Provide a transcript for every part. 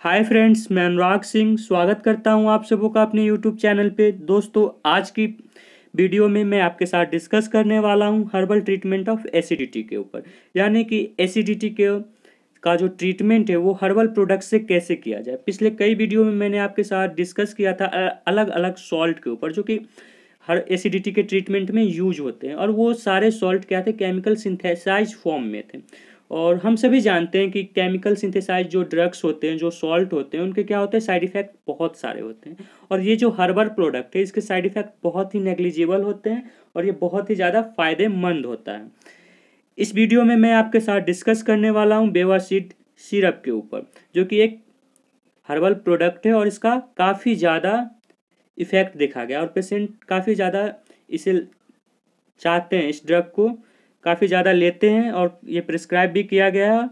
hi friends मैं अनुराग सिंह स्वागत करता हूं आप सबों का अपने यूट्यूब चैनल पे दोस्तों आज की वीडियो में मैं आपके साथ डिस्कस करने वाला हूं हर्बल ट्रीटमेंट ऑफ एसिडिटी के ऊपर यानी कि एसिडिटी के का जो ट्रीटमेंट है वो हर्बल प्रोडक्ट से कैसे किया जाए पिछले कई वीडियो में मैंने आपके साथ डिस्कस किया था अलग अलग सॉल्ट के ऊपर जो कि हर एसिडिटी के ट्रीटमेंट में यूज होते हैं और वो सारे सॉल्ट क्या थे केमिकल सिंथेसाइज फॉर्म में थे और हम सभी जानते हैं कि केमिकल सिंथेसाइज जो ड्रग्स होते हैं जो सॉल्ट होते हैं उनके क्या होते हैं साइड इफ़ेक्ट बहुत सारे होते हैं और ये जो हर्बल प्रोडक्ट है इसके साइड इफ़ेक्ट बहुत ही नेग्लिजिबल होते हैं और ये बहुत ही ज़्यादा फायदेमंद होता है इस वीडियो में मैं आपके साथ डिस्कस करने वाला हूँ बेवासीड सिरप के ऊपर जो कि एक हर्बल प्रोडक्ट है और इसका काफ़ी ज़्यादा इफ़ेक्ट देखा गया और पेशेंट काफ़ी ज़्यादा इसे चाहते हैं इस ड्रग को काफ़ी ज़्यादा लेते हैं और ये प्रिस्क्राइब भी किया गया है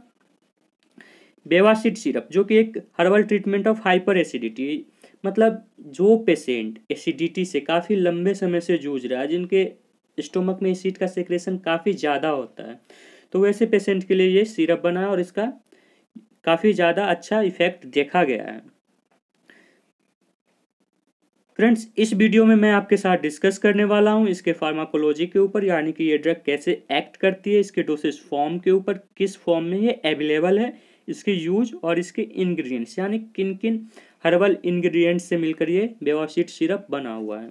बेवासिड सिरप जो कि एक herbal treatment of hyperacidity मतलब जो पेशेंट एसिडिटी से काफ़ी लंबे समय से जूझ रहा है जिनके स्टोमक में एसिड का सेक्रेशन काफ़ी ज़्यादा होता है तो वैसे पेशेंट के लिए ये सिरप बना और इसका काफ़ी ज़्यादा अच्छा इफेक्ट देखा गया है फ्रेंड्स इस वीडियो में मैं आपके साथ डिस्कस करने वाला हूं इसके फार्माकोलॉजी के ऊपर यानी कि ये ड्रग कैसे एक्ट करती है इसके डोसेज फॉर्म के ऊपर किस फॉर्म में ये अवेलेबल है इसके यूज और इसके इंग्रेडिएंट्स यानी किन किन हर्बल इंग्रेडिएंट्स से मिलकर ये बेवासीट सिरप बना हुआ है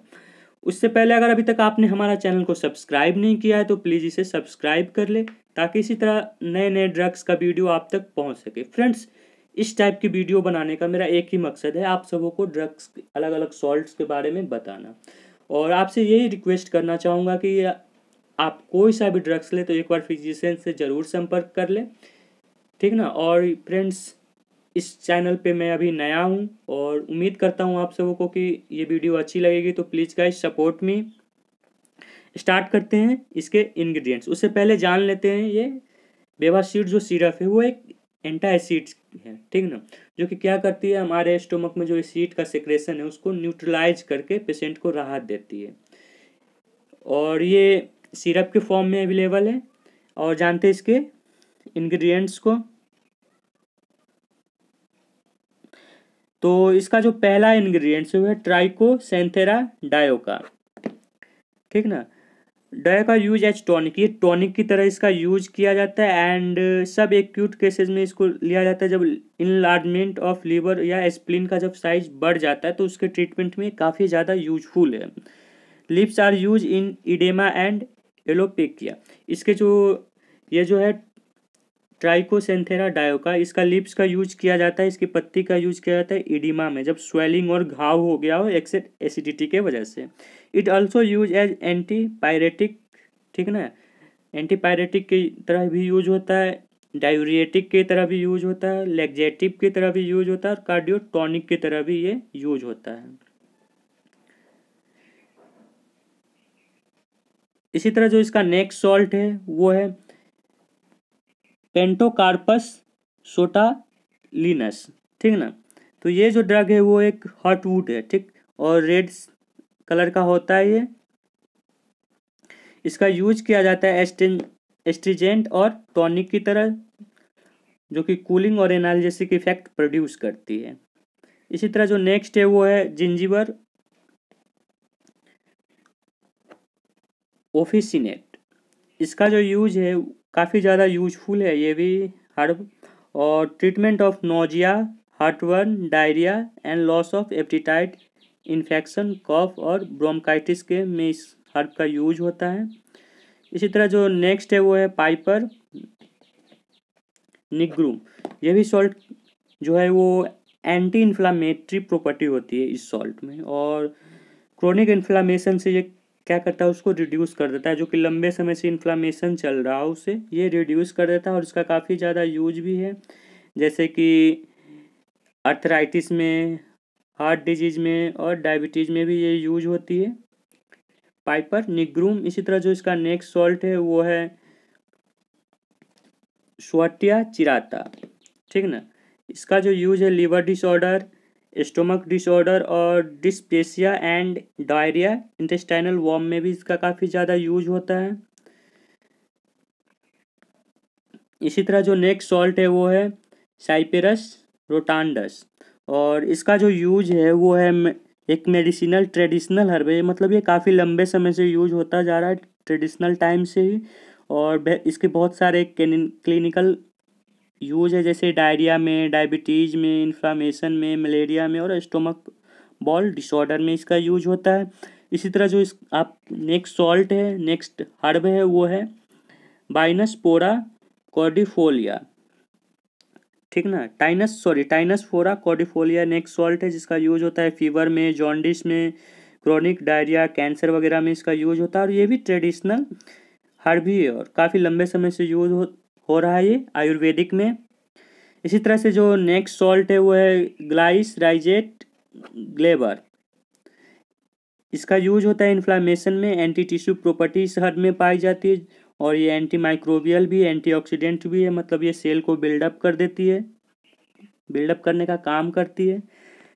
उससे पहले अगर अभी तक आपने हमारा चैनल को सब्सक्राइब नहीं किया है तो प्लीज़ इसे सब्सक्राइब कर ले ताकि इसी तरह नए नए ड्रग्स का वीडियो आप तक पहुँच सके फ्रेंड्स इस टाइप की वीडियो बनाने का मेरा एक ही मकसद है आप सबों को ड्रग्स अलग अलग सॉल्ट के बारे में बताना और आपसे यही रिक्वेस्ट करना चाहूँगा कि आप कोई सा भी ड्रग्स लें तो एक बार फिजिशियन से ज़रूर संपर्क कर लें ठीक ना और फ्रेंड्स इस चैनल पे मैं अभी नया हूँ और उम्मीद करता हूँ आप सबों को कि ये वीडियो अच्छी लगेगी तो please guys support me start करते हैं इसके इंग्रेडिएंट्स उससे पहले जान लेते हैं ये बेवा सीड जो सिरप है वो एक एंटा एसिड्स है ठीक ना जो कि क्या करती है हमारे स्टोमक में जो एसिड का सेक्रेशन है उसको न्यूट्रलाइज करके पेशेंट को राहत देती है और ये सिरप के फॉर्म में अवेलेबल है और जानते हैं इसके इंग्रेडिएंट्स को तो इसका जो पहला इंग्रेडिएंट्स है ट्राइकोसेंथेरा डायो का ठीक ना डय का यूज एज टॉनिक ये टॉनिक की तरह इसका यूज किया जाता है एंड सब एक्यूट केसेस में इसको लिया जाता है जब इनलार्जमेंट ऑफ लीवर या स्प्लिन का जब साइज बढ़ जाता है तो उसके ट्रीटमेंट में काफ़ी ज़्यादा यूजफुल है leaves are use in oedema and alopecia इसके जो ये जो है ट्राइकोसेंथेरा डायोका इसका लिप्स का यूज किया जाता है इसकी पत्ती का यूज किया जाता है इडिमा में जब स्वेलिंग और घाव हो गया हो एक्सेट एसिडिटी के वजह से it also use as antipyretic ठीक ना एंटी पायरेटिक की तरह भी यूज होता है डायूरिएटिक की तरह भी यूज होता है लेग्जेटिव की तरह भी यूज होता है और कार्डियोटॉनिक की तरह भी ये यूज होता है इसी तरह जो इसका नेक्स्ट सॉल्ट है वो है पेंटोकार्पस सोटालिनस ठीक ना तो ये जो ड्रग है वो एक हॉट वुड है ठीक और रेड कलर का होता है ये इसका यूज किया जाता है एस्टिन एस्ट्रीजेंट और टॉनिक की तरह जो कि कूलिंग और एनालजेसिक इफेक्ट प्रोड्यूस करती है इसी तरह जो नेक्स्ट है वो है जिंजीवर ओफिसिनेट इसका जो यूज है काफ़ी ज़्यादा यूजफुल है ये भी हर्ब और treatment of nausea heartburn diarrhoea and loss of appetite infection cough और ब्रोमकाइटिस के में इस हर्ब का यूज होता है इसी तरह जो नेक्स्ट है वो है पाइपर निग्रूम यह भी सॉल्ट जो है वो एंटी इन्फ्लामेटरी प्रॉपर्टी होती है इस सॉल्ट में और क्रोनिक इन्फ्लामेशन से ये क्या करता है उसको रिड्यूस कर देता है जो कि लंबे समय से इन्फ्लामेशन चल रहा है उसे ये रिड्यूस कर देता है और इसका काफ़ी ज़्यादा यूज भी है जैसे कि अर्थराइटिस में हार्ट डिजीज में और डायबिटीज़ में भी ये यूज होती है पाइपर निग्रूम इसी तरह जो इसका नेक्स्ट सॉल्ट है वो है स्वटिया चिराता ठीक ना इसका जो यूज है लीवर डिसऑर्डर स्टोमक डिसऑर्डर और dyspepsia and diarrhoea intestinal worm में भी इसका काफ़ी ज़्यादा यूज होता है इसी तरह जो नेक्स्ट सॉल्ट है वो है साइपेरस रोटांडस और इसका जो यूज है वो है एक मेडिसिनल ट्रेडिशनल हर्ब है मतलब ये काफ़ी लंबे समय से यूज होता जा रहा है ट्रेडिशनल टाइम से ही और इसके बहुत सारे क्लिनिकल यूज है जैसे डायरिया में डायबिटीज़ में इन्फ्लामेशन में मलेरिया में और स्टोमक बॉल डिसऑर्डर में इसका यूज होता है इसी तरह जो इस आप नेक्स्ट सॉल्ट है नेक्स्ट हर्ब है वो है बाइनस पोरा कॉडिफोलिया ठीक ना टाइनस सॉरी टाइनस फोरा कॉर्डिफोलिया नेक्स्ट सॉल्ट है जिसका यूज होता है फीवर में जॉन्डिस में क्रॉनिक डायरिया कैंसर वगैरह में इसका यूज होता है और ये भी ट्रेडिशनल हर्ब ही है और काफ़ी लंबे समय से यूज हो हो रहा है ये आयुर्वेदिक में इसी तरह से जो नेक्स्ट सॉल्ट है वो है ग्लाइस राइजेट ग्लेबर इसका यूज होता है इन्फ्लामेशन में एंटी टिश्यू प्रॉपर्टी इस हद में पाई जाती है और ये एंटी माइक्रोबियल भी एंटीऑक्सीडेंट भी है मतलब ये सेल को बिल्डअप कर देती है बिल्डअप करने का काम करती है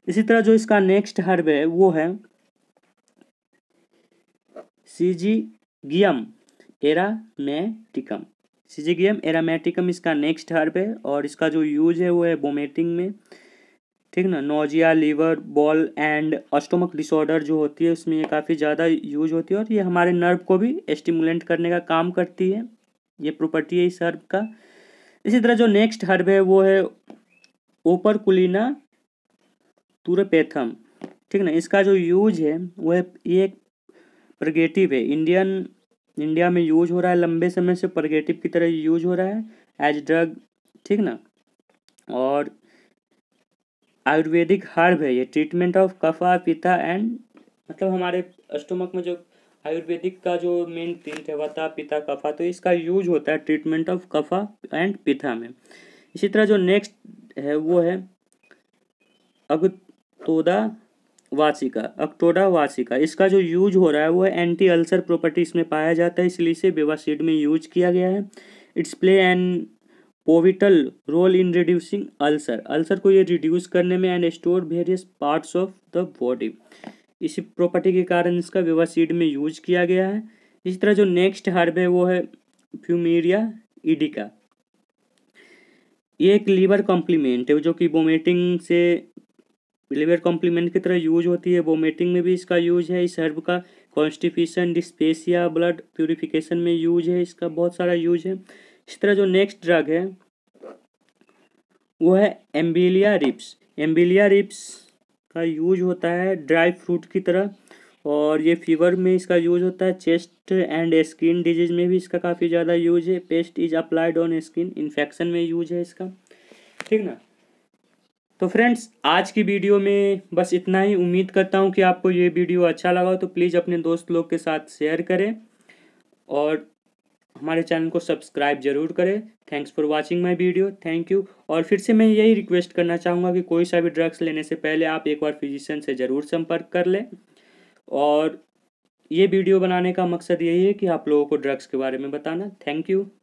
इसी तरह जो इसका नेक्स्ट हर्ब है वो है सीजी गियम एरा मैटिकम सिजिगियम एरामेटिकम इसका नेक्स्ट हर्ब है और इसका जो यूज है वो है वोमिटिंग में ठीक ना nausea liver bowel and stomach disorder जो होती है उसमें ये काफ़ी ज़्यादा यूज होती है और ये हमारे नर्व को भी स्टिमुलेंट करने का काम करती है ये प्रॉपर्टी है इस हर्ब का इसी तरह जो नेक्स्ट हर्ब है वो है ओपर कुलना तुरपेथम ठीक ना इसका जो यूज है वो है ये प्रगेटिव है इंडियन इंडिया में यूज हो रहा है लंबे समय से परगेटिव की तरह यूज हो रहा है एज ड्रग ठीक ना और आयुर्वेदिक हर्ब है ये ट्रीटमेंट ऑफ कफा पिता एंड मतलब हमारे स्टोमक में जो आयुर्वेदिक का जो मेन तीन है वता पिता कफा तो इसका यूज होता है ट्रीटमेंट ऑफ कफा एंड पिता में इसी तरह जो नेक्स्ट है वो है अगतोदा वाचिका अक्टोडा वाचिका इसका जो यूज हो रहा है वो एंटी अल्सर प्रॉपर्टी इसमें पाया जाता है इसलिए इसे बेवासीड में यूज किया गया है it's play an pivotal role in reducing ulcer ulcer को ये रिड्यूस करने में and store various parts of the body इसी प्रॉपर्टी के कारण इसका बेवासीड में यूज किया गया है इसी तरह जो नेक्स्ट हर्ब है वो है फ्यूमेरिया इडिका ये एक लीवर कॉम्प्लीमेंट है जो कि वोमिटिंग से बिलीवियर कॉम्प्लीमेंट की तरह यूज होती है वोमेटिंग में भी इसका यूज है इस हर्ब का कॉन्स्टिफ्यूशन डिस्पेसिया ब्लड प्योरीफिकेशन में यूज है इसका बहुत सारा यूज है इस तरह जो नेक्स्ट ड्रग है वो है एम्बिलिया रिप्स एम्बिलिया रिप्स का यूज होता है ड्राई फ्रूट की तरह और ये फीवर में इसका यूज होता है चेस्ट एंड स्किन डिजीज में भी इसका काफ़ी ज़्यादा यूज है paste is applied on skin infection में यूज है इसका ठीक ना तो फ्रेंड्स आज की वीडियो में बस इतना ही उम्मीद करता हूँ कि आपको ये वीडियो अच्छा लगा हो तो प्लीज़ अपने दोस्त लोग के साथ शेयर करें और हमारे चैनल को सब्सक्राइब जरूर करें thanks for watching my video thank you और फिर से मैं यही रिक्वेस्ट करना चाहूँगा कि कोई सा भी ड्रग्स लेने से पहले आप एक बार फिजिशियन से ज़रूर संपर्क कर लें और ये वीडियो बनाने का मकसद यही है कि आप लोगों को ड्रग्स के बारे में बताना थैंक यू